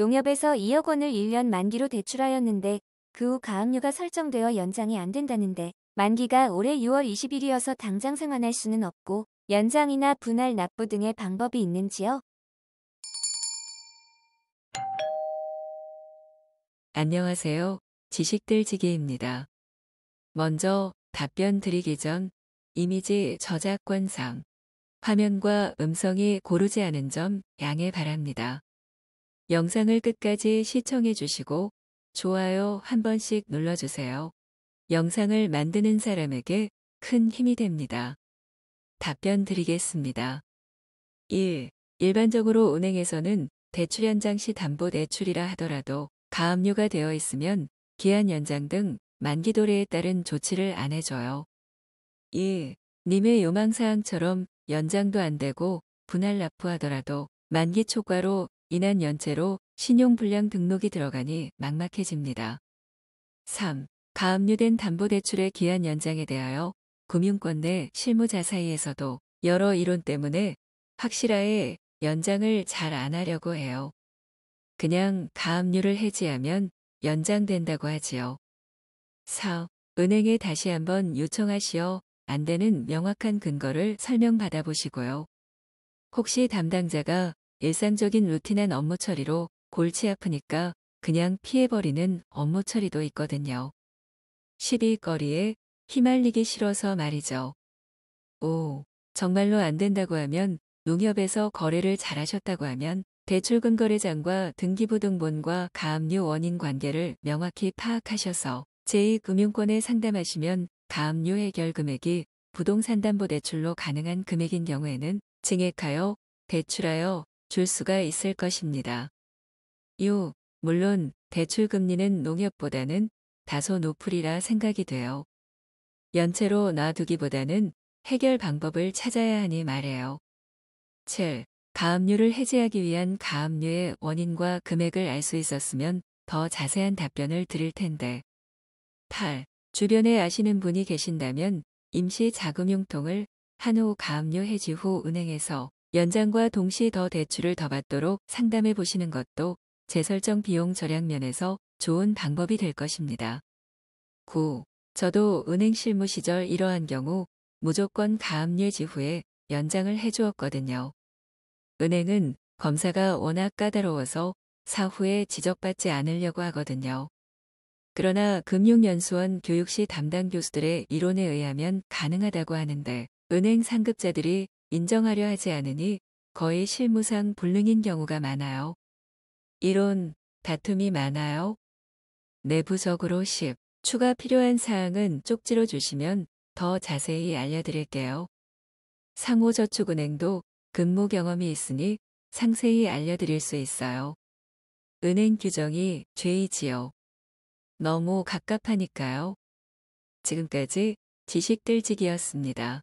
농협에서 2억 원을 1년 만기로 대출하였는데 그 후 가압류가 설정되어 연장이 안 된다는데 만기가 올해 6월 20일이어서 당장 상환할 수는 없고 연장이나 분할 납부 등의 방법이 있는지요? 안녕하세요. 지식들지기입니다. 먼저 답변 드리기 전 이미지 저작권상 화면과 음성이 고르지 않은 점 양해 바랍니다. 영상을 끝까지 시청해 주시고 좋아요 한 번씩 눌러주세요. 영상을 만드는 사람에게 큰 힘이 됩니다. 답변 드리겠습니다. 1. 일반적으로 은행에서는 대출 연장 시 담보 대출이라 하더라도 가압류가 되어 있으면 기한 연장 등 만기 도래에 따른 조치를 안 해줘요. 2. 님의 요망사항처럼 연장도 안 되고 분할 납부하더라도 만기 초과로 인한 연체로 신용불량 등록이 들어가니 막막해집니다. 3. 가압류된 담보대출의 기한 연장에 대하여 금융권 내 실무자 사이에서도 여러 이론 때문에 확실하게 연장을 잘 안 하려고 해요. 그냥 가압류를 해지하면 연장된다고 하지요. 4. 은행에 다시 한번 요청하시어 안 되는 명확한 근거를 설명받아 보시고요. 혹시 담당자가 일상적인 루틴한 업무 처리로 골치 아프니까 그냥 피해버리는 업무 처리도 있거든요. 시비거리에 휘말리기 싫어서 말이죠. 오, 정말로 안 된다고 하면 농협에서 거래를 잘하셨다고 하면 대출금거래장과 등기부등본과 가압류 원인 관계를 명확히 파악하셔서 제2금융권에 상담하시면 가압류 해결 금액이 부동산담보대출로 가능한 금액인 경우에는 증액하여 대출하여 줄 수가 있을 것입니다. 요, 물론 대출금리는 농협보다는 다소 높으리라 생각이 돼요. 연체로 놔두기보다는 해결 방법을 찾아야 하니 말해요. 7. 가압류를 해제하기 위한 가압류의 원인과 금액을 알 수 있었으면 더 자세한 답변을 드릴 텐데. 8. 주변에 아시는 분이 계신다면 임시 자금 융통을 한 후 가압류 해지 후 은행에서 연장과 동시 에더 대출을 더 받도록 상담해 보시는 것도 재설정 비용 절약 면에서 좋은 방법이 될 것입니다. 9. 저도 은행 실무 시절 이러한 경우 무조건 가압류 지후에 연장을 해주었거든요. 은행은 검사가 워낙 까다로워서 사후에 지적받지 않으려고 하거든요. 그러나 금융연수원 교육시 담당 교수들의 이론에 의하면 가능하다고 하는데 은행 상급자들이 인정하려 하지 않으니 거의 실무상 불능인 경우가 많아요. 이론, 다툼이 많아요. 내부적으로 10. 추가 필요한 사항은 쪽지로 주시면 더 자세히 알려드릴게요. 상호저축은행도 근무 경험이 있으니 상세히 알려드릴 수 있어요. 은행 규정이 죄이지요. 너무 갑갑하니까요. 지금까지 지식들지기였습니다.